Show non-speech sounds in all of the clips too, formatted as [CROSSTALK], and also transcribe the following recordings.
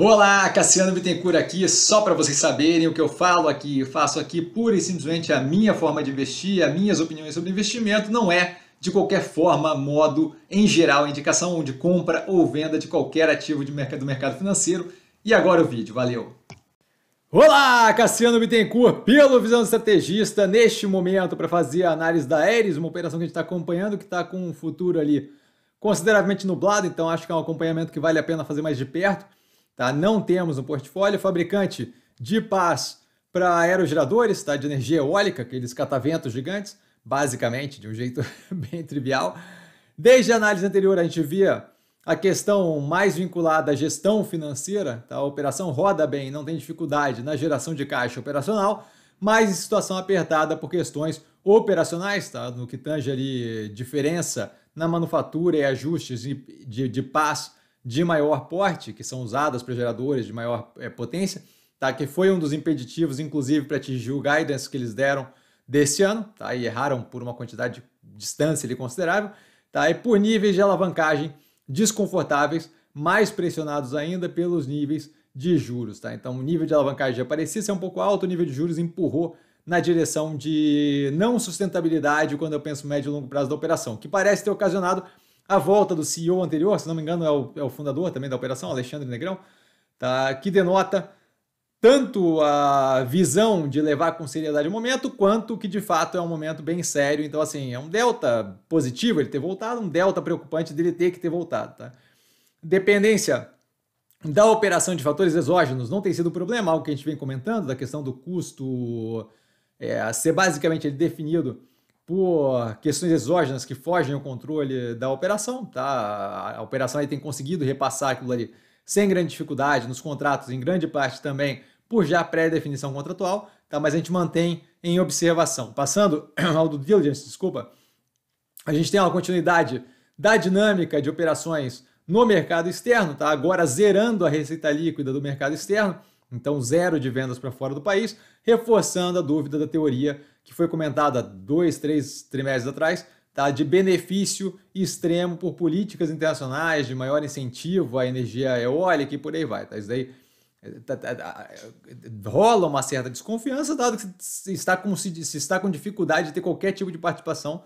Olá, Cassiano Bittencourt aqui, só para vocês saberem o que eu falo aqui, eu faço aqui pura e simplesmente a minha forma de investir, as minhas opiniões sobre investimento, não é de qualquer forma, modo, em geral, indicação de compra ou venda de qualquer ativo de mercado, do mercado financeiro. E agora o vídeo, valeu! Olá, Cassiano Bittencourt, pelo Visão Estrategista, neste momento para fazer a análise da Ares, uma operação que a gente está acompanhando, que está com um futuro ali consideravelmente nublado, então acho que é um acompanhamento que vale a pena fazer mais de perto. Tá? Não temos um portfólio fabricante de paz para aerogeradores tá? de energia eólica, aqueles cataventos gigantes, basicamente, de um jeito [LAUGHS] bem trivial. Desde a análise anterior, a gente via a questão mais vinculada à gestão financeira. Tá? A operação roda bem, não tem dificuldade na geração de caixa operacional, mas em situação apertada por questões operacionais, tá? no que tange ali diferença na manufatura e ajustes de, de, de paz de maior porte, que são usadas para geradores de maior é, potência, tá? que foi um dos impeditivos, inclusive, para atingir o guidance que eles deram desse ano, tá? e erraram por uma quantidade de distância ali, considerável, tá? e por níveis de alavancagem desconfortáveis, mais pressionados ainda pelos níveis de juros. Tá? Então, o nível de alavancagem já parecia ser é um pouco alto, o nível de juros empurrou na direção de não sustentabilidade quando eu penso médio e longo prazo da operação, que parece ter ocasionado a volta do CEO anterior, se não me engano, é o, é o fundador também da operação, Alexandre Negrão, tá? que denota tanto a visão de levar com seriedade o momento, quanto que de fato é um momento bem sério. Então, assim, é um delta positivo ele ter voltado, um delta preocupante dele ter que ter voltado. Tá? Dependência da operação de fatores exógenos não tem sido um problema, algo que a gente vem comentando, da questão do custo é, ser basicamente definido por questões exógenas que fogem ao controle da operação, tá? A operação aí tem conseguido repassar aquilo ali sem grande dificuldade nos contratos, em grande parte também por já pré-definição contratual, tá? Mas a gente mantém em observação. Passando [CLEARS THROAT] ao do diligence, desculpa, a gente tem uma continuidade da dinâmica de operações no mercado externo, tá? Agora zerando a receita líquida do mercado externo então, zero de vendas para fora do país, reforçando a dúvida da teoria que foi comentada dois, três trimestres atrás, tá? de benefício extremo por políticas internacionais, de maior incentivo à energia eólica e por aí vai. Tá? Isso daí tá, tá, tá, rola uma certa desconfiança, dado que se está, com, se está com dificuldade de ter qualquer tipo de participação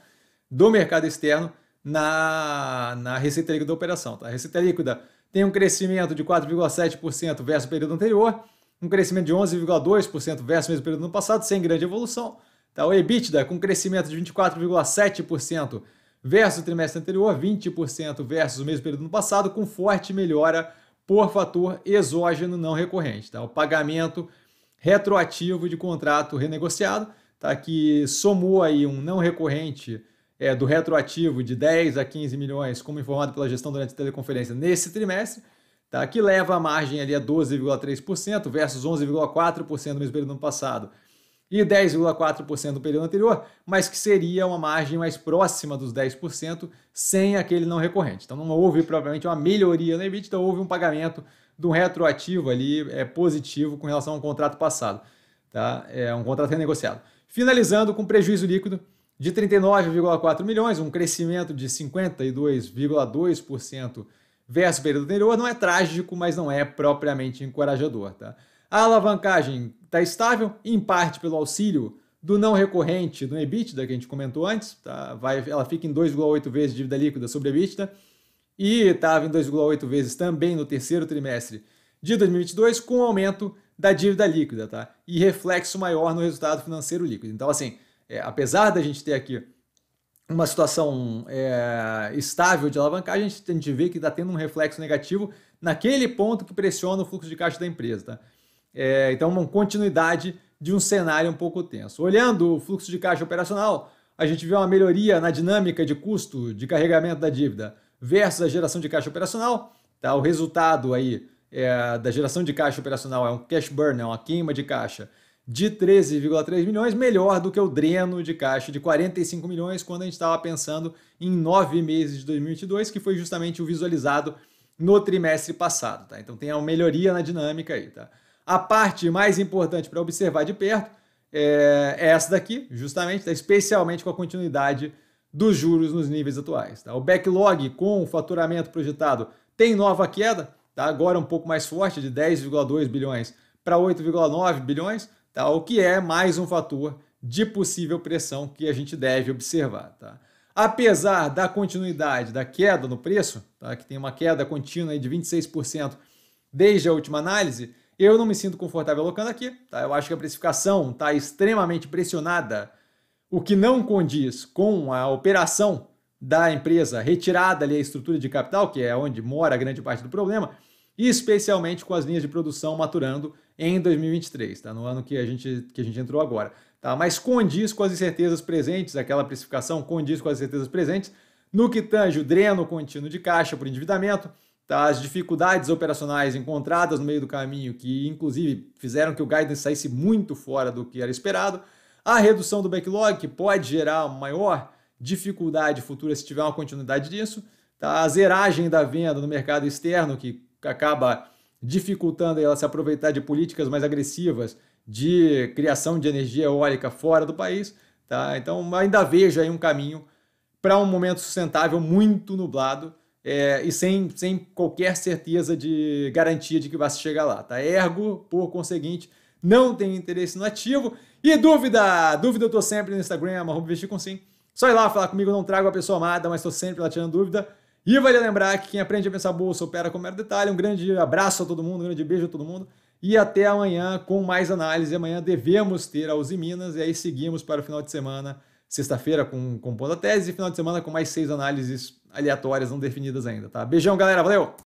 do mercado externo na, na receita líquida da operação. Tá? A receita líquida tem um crescimento de 4,7% versus o período anterior, um crescimento de 11,2% versus o mesmo período no passado, sem grande evolução. Tá? O EBITDA com crescimento de 24,7% versus o trimestre anterior, 20% versus o mesmo período no passado, com forte melhora por fator exógeno não recorrente. Tá? O pagamento retroativo de contrato renegociado, tá? que somou aí um não recorrente é, do retroativo de 10 a 15 milhões, como informado pela gestão durante a teleconferência nesse trimestre, tá? que leva a margem ali a 12,3% versus 11,4% no mesmo período do ano passado e 10,4% no período anterior, mas que seria uma margem mais próxima dos 10% sem aquele não recorrente. Então não houve provavelmente uma melhoria no EBITDA, houve um pagamento do retroativo ali é, positivo com relação ao contrato passado, tá? É um contrato renegociado. Finalizando com prejuízo líquido de 39,4 milhões, um crescimento de 52,2% versus o período anterior. Não é trágico, mas não é propriamente encorajador. Tá? A alavancagem está estável, em parte pelo auxílio do não recorrente do EBITDA, que a gente comentou antes. Tá? Vai, ela fica em 2,8 vezes dívida líquida sobre EBITDA e estava em 2,8 vezes também no terceiro trimestre de 2022, com aumento da dívida líquida, tá? E reflexo maior no resultado financeiro líquido. Então, assim, é, apesar da gente ter aqui uma situação é, estável de alavancagem, a gente, tem que vê que está tendo um reflexo negativo naquele ponto que pressiona o fluxo de caixa da empresa. Tá? É, então, uma continuidade de um cenário um pouco tenso. Olhando o fluxo de caixa operacional, a gente vê uma melhoria na dinâmica de custo de carregamento da dívida versus a geração de caixa operacional. Tá? O resultado aí é, da geração de caixa operacional é um cash burn, é uma queima de caixa de 13,3 milhões, melhor do que o dreno de caixa de 45 milhões quando a gente estava pensando em nove meses de 2022, que foi justamente o visualizado no trimestre passado. Tá? Então tem uma melhoria na dinâmica aí. Tá? A parte mais importante para observar de perto é, é essa daqui, justamente, tá? especialmente com a continuidade dos juros nos níveis atuais. Tá? O backlog com o faturamento projetado tem nova queda, tá? agora um pouco mais forte, de 10,2 bilhões para 8,9 bilhões, tá? o que é mais um fator de possível pressão que a gente deve observar. Tá? Apesar da continuidade da queda no preço, tá? que tem uma queda contínua de 26% desde a última análise, eu não me sinto confortável alocando aqui. Tá? Eu acho que a precificação está extremamente pressionada, o que não condiz com a operação da empresa retirada ali a estrutura de capital, que é onde mora a grande parte do problema e especialmente com as linhas de produção maturando em 2023, tá? no ano que a gente, que a gente entrou agora. Tá? Mas condiz com as incertezas presentes, aquela precificação condiz com as incertezas presentes, no que tange o dreno contínuo de caixa por endividamento, tá? as dificuldades operacionais encontradas no meio do caminho, que inclusive fizeram que o guidance saísse muito fora do que era esperado, a redução do backlog, que pode gerar maior dificuldade futura se tiver uma continuidade disso, tá? a zeragem da venda no mercado externo, que acaba dificultando ela se aproveitar de políticas mais agressivas de criação de energia eólica fora do país. Tá? Então, ainda vejo aí um caminho para um momento sustentável muito nublado é, e sem, sem qualquer certeza de garantia de que vai se chegar lá. Tá? Ergo, por conseguinte, não tem interesse no ativo. E dúvida? Dúvida eu estou sempre no Instagram, arroba com sim. Só ir lá falar comigo, não trago a pessoa amada, mas estou sempre lá tirando dúvida. E vale lembrar que quem aprende a pensar bolsa opera com mero detalhe. Um grande abraço a todo mundo, um grande beijo a todo mundo. E até amanhã com mais análise. Amanhã devemos ter a Uzi Minas e aí seguimos para o final de semana, sexta-feira com compondo a tese e final de semana com mais seis análises aleatórias não definidas ainda, tá? Beijão, galera. Valeu!